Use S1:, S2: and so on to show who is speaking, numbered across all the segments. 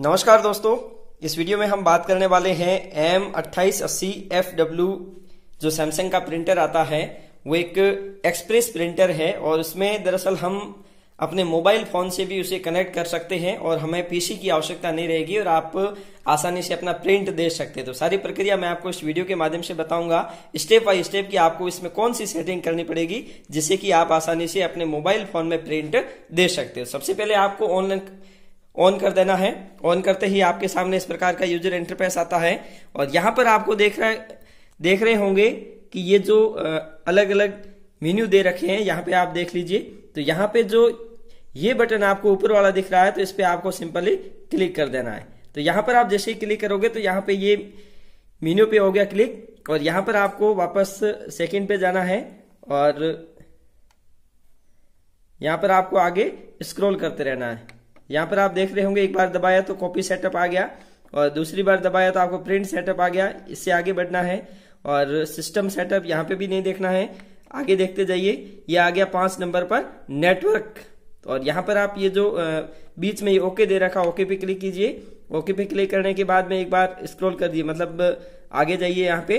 S1: नमस्कार दोस्तों इस वीडियो में हम बात करने वाले हैं एम अट्ठाईस अस्सी एफ डब्ल्यू जो सैमसंग का प्रिंटर आता है वो एक एक्सप्रेस प्रिंटर है और उसमें दरअसल हम अपने मोबाइल फोन से भी उसे कनेक्ट कर सकते हैं और हमें पीसी की आवश्यकता नहीं रहेगी और आप आसानी से अपना प्रिंट दे सकते हैं तो सारी प्रक्रिया मैं आपको इस वीडियो के माध्यम से बताऊंगा स्टेप बाय स्टेप कि आपको इसमें कौन सी सेटिंग करनी पड़ेगी जिससे कि आप आसानी से अपने मोबाइल फोन में प्रिंट दे सकते हो सबसे पहले आपको ऑनलाइन ऑन कर देना है ऑन करते ही आपके सामने इस प्रकार का यूजर इंटरफेस आता है और यहाँ पर आपको देख रहे देख रहे होंगे कि ये जो अलग अलग मेन्यू दे रखे हैं यहाँ पे आप देख लीजिए तो यहाँ पे जो ये बटन आपको ऊपर वाला दिख रहा है तो इस पर आपको सिंपली क्लिक कर देना है तो यहाँ पर आप जैसे ही क्लिक करोगे तो यहाँ पे ये मेन्यू पे हो गया क्लिक और यहाँ पर आपको वापस सेकंड पे जाना है और यहाँ पर आपको आगे स्क्रॉल करते रहना है यहाँ पर आप देख रहे होंगे एक बार दबाया तो कॉपी सेटअप आ गया और दूसरी बार दबाया तो आपको प्रिंट सेटअप आ गया इससे आगे बढ़ना है और सिस्टम सेटअप यहाँ पे भी नहीं देखना है आगे देखते जाइए ये आ गया पांच नंबर पर नेटवर्क और यहाँ पर आप ये जो बीच में ये ओके दे रखा ओके पे क्लिक कीजिए ओके पे क्लिक करने के बाद में एक बार स्क्रॉल कर दिए मतलब आगे जाइए यहाँ पे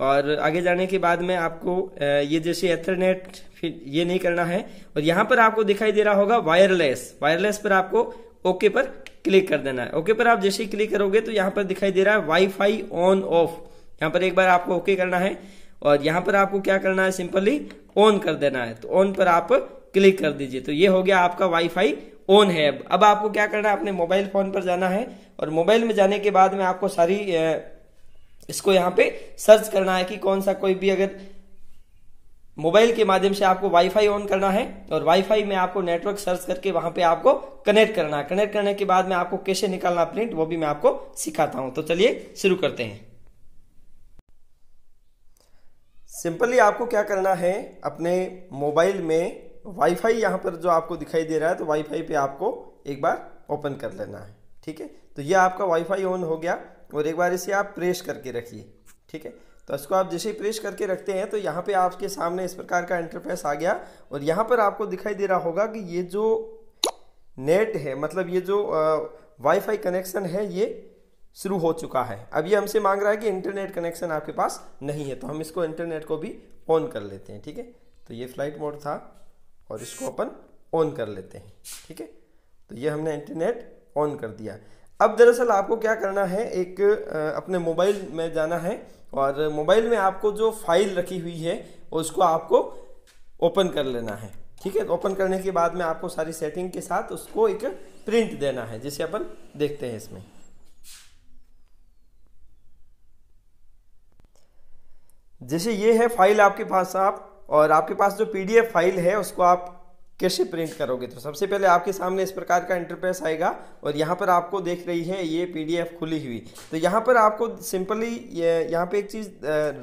S1: और आगे जाने के बाद में आपको ये जैसे एथरनेट फिर ये नहीं करना है और यहां पर आपको दिखाई दे रहा होगा वायरलेस वायरलेस पर आपको ओके पर क्लिक कर देना है ओके पर आप जैसे ही क्लिक करोगे तो यहाँ पर दिखाई दे रहा है वाईफाई ऑन ऑफ यहाँ पर एक बार आपको ओके करना है और यहाँ पर आपको क्या करना है सिंपली ऑन कर देना है तो ऑन पर आप क्लिक कर दीजिए तो ये हो गया आपका वाईफाई ऑन है अब आपको क्या करना है अपने मोबाइल फोन पर जाना है और मोबाइल में जाने के बाद में आपको सारी इसको यहां पे सर्च करना है कि कौन सा कोई भी अगर मोबाइल के माध्यम से आपको वाईफाई ऑन करना है और वाईफाई में आपको नेटवर्क सर्च करके वहां पे आपको कनेक्ट करना है कनेक्ट करने के बाद में आपको कैसे निकालना प्रिंट वो भी मैं आपको सिखाता हूं तो चलिए शुरू करते हैं सिंपली आपको क्या करना है अपने मोबाइल में वाईफाई यहां पर जो आपको दिखाई दे रहा है तो वाईफाई पे आपको एक बार ओपन कर लेना है ठीक है तो ये आपका वाईफाई ऑन हो गया और एक बार इसे आप प्रेस करके रखिए ठीक है तो इसको आप जैसे ही प्रेस करके रखते हैं तो यहाँ पे आपके सामने इस प्रकार का इंटरफेस आ गया और यहाँ पर आपको दिखाई दे रहा होगा कि ये जो नेट है मतलब ये जो वाईफाई कनेक्शन है ये शुरू हो चुका है अब ये हमसे मांग रहा है कि इंटरनेट कनेक्शन आपके पास नहीं है तो हम इसको इंटरनेट को भी ऑन कर लेते हैं ठीक है तो ये फ्लाइट मोड था और इसको अपन ऑन कर लेते हैं ठीक है तो ये हमने इंटरनेट ऑन कर दिया अब दरअसल आपको क्या करना है एक अपने मोबाइल में जाना है और मोबाइल में आपको जो फाइल रखी हुई है उसको आपको ओपन कर लेना है ठीक है तो ओपन करने के बाद में आपको सारी सेटिंग के साथ उसको एक प्रिंट देना है जिसे अपन देखते हैं इसमें जैसे ये है फाइल आपके पास आप और आपके पास जो पीडीएफ फाइल है उसको आप कैसे प्रिंट करोगे तो सबसे पहले आपके सामने इस प्रकार का इंटरफेस आएगा और यहाँ पर आपको देख रही है ये पीडीएफ खुली हुई तो यहाँ पर आपको सिंपली यहाँ पे एक चीज़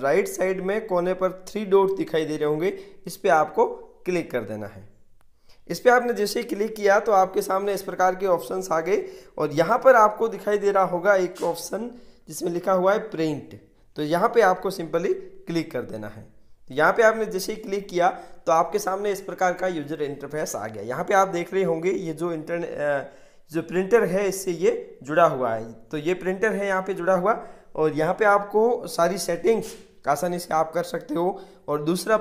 S1: राइट साइड में कोने पर थ्री डॉट दिखाई दे रहे होंगे इस पर आपको क्लिक कर देना है इस पर आपने जैसे ही क्लिक किया तो आपके सामने इस प्रकार के ऑप्शन आ गए और यहाँ पर आपको दिखाई दे रहा होगा एक ऑप्शन जिसमें लिखा हुआ है प्रिंट तो यहाँ पर आपको सिंपली क्लिक कर देना है यहाँ पे आपने जैसे ही क्लिक किया तो आपके सामने इस प्रकार का यूजर इंटरफेस आ गया यहाँ पे आप देख रहे होंगे ये जो इंटरनेट जो प्रिंटर है इससे ये जुड़ा हुआ है तो ये प्रिंटर है यहाँ पे जुड़ा हुआ और यहाँ पे आपको सारी सेटिंग्स आसानी से आप कर सकते हो और दूसरा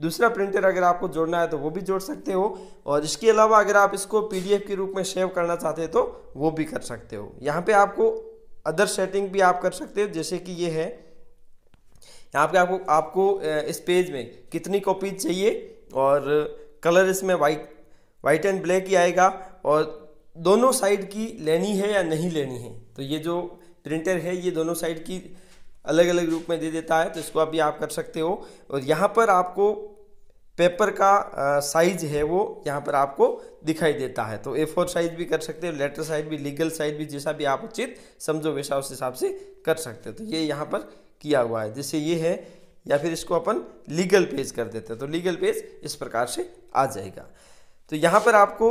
S1: दूसरा प्रिंटर अगर आपको जोड़ना है तो वो भी जोड़ सकते हो और इसके अलावा अगर आप इसको पीडीएफ के रूप में सेव करना चाहते हो तो वो भी कर सकते हो यहाँ पे आपको अदर सेटिंग भी आप कर सकते हो जैसे कि ये है यहाँ पे आपको आपको इस पेज में कितनी कॉपीज चाहिए और कलर इसमें वाइट वाइट एंड ब्लैक ही आएगा और दोनों साइड की लेनी है या नहीं लेनी है तो ये जो प्रिंटर है ये दोनों साइड की अलग अलग रूप में दे देता है तो इसको अभी आप कर सकते हो और यहाँ पर आपको पेपर का साइज है वो यहाँ पर आपको दिखाई देता है तो ए फोर साइज भी कर सकते हो लेटर साइज भी लीगल साइज भी जैसा भी आप उचित समझो वैसा उस हिसाब से कर सकते हो तो ये यहाँ पर किया हुआ है जैसे ये है या फिर इसको अपन लीगल पेज कर देते हैं तो लीगल पेज इस प्रकार से आ जाएगा तो यहाँ पर आपको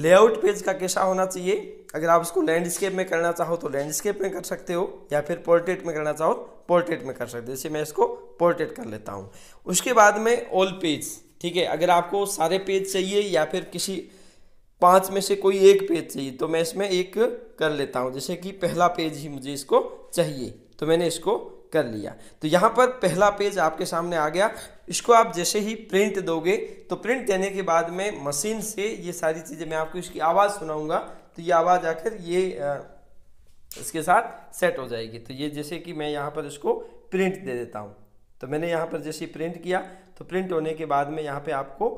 S1: लेआउट पेज का कैसा होना चाहिए अगर आप इसको लैंडस्केप में करना चाहो तो लैंडस्केप में कर सकते हो या फिर पोर्ट्रेट में करना चाहो पोर्ट्रेट तो में कर सकते हो जैसे मैं इसको पोर्ट्रेट कर लेता हूँ उसके बाद में ऑल पेज ठीक है अगर आपको सारे पेज चाहिए या फिर किसी पाँच में से कोई एक पेज चाहिए तो मैं इसमें एक कर लेता हूँ जैसे कि पहला पेज ही मुझे इसको चाहिए तो मैंने इसको कर लिया तो यहाँ पर पहला पेज आपके सामने आ गया इसको आप जैसे ही प्रिंट दोगे तो प्रिंट देने के बाद में मशीन से ये सारी चीज़ें मैं आपको इसकी आवाज़ सुनाऊँगा तो ये आवाज़ आकर ये इसके साथ सेट हो जाएगी तो ये जैसे कि मैं यहाँ पर इसको प्रिंट दे देता हूँ तो मैंने यहाँ पर जैसे प्रिंट किया तो प्रिंट होने के बाद में यहाँ पे आपको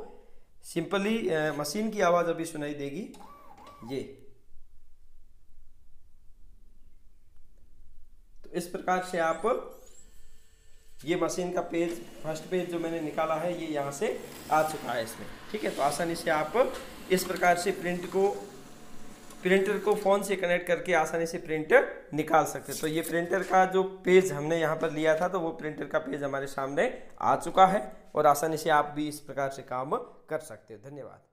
S1: सिंपली मशीन की आवाज़ अभी सुनाई देगी ये तो इस प्रकार से आप ये मशीन का पेज फर्स्ट पेज जो मैंने निकाला है ये यहाँ से आ चुका है इसमें ठीक है तो आसानी से आप इस प्रकार से प्रिंट को प्रिंटर को फ़ोन से कनेक्ट करके आसानी से प्रिंट निकाल सकते हैं तो ये प्रिंटर का जो पेज हमने यहाँ पर लिया था तो वो प्रिंटर का पेज हमारे सामने आ चुका है और आसानी से आप भी इस प्रकार से काम कर सकते हैं धन्यवाद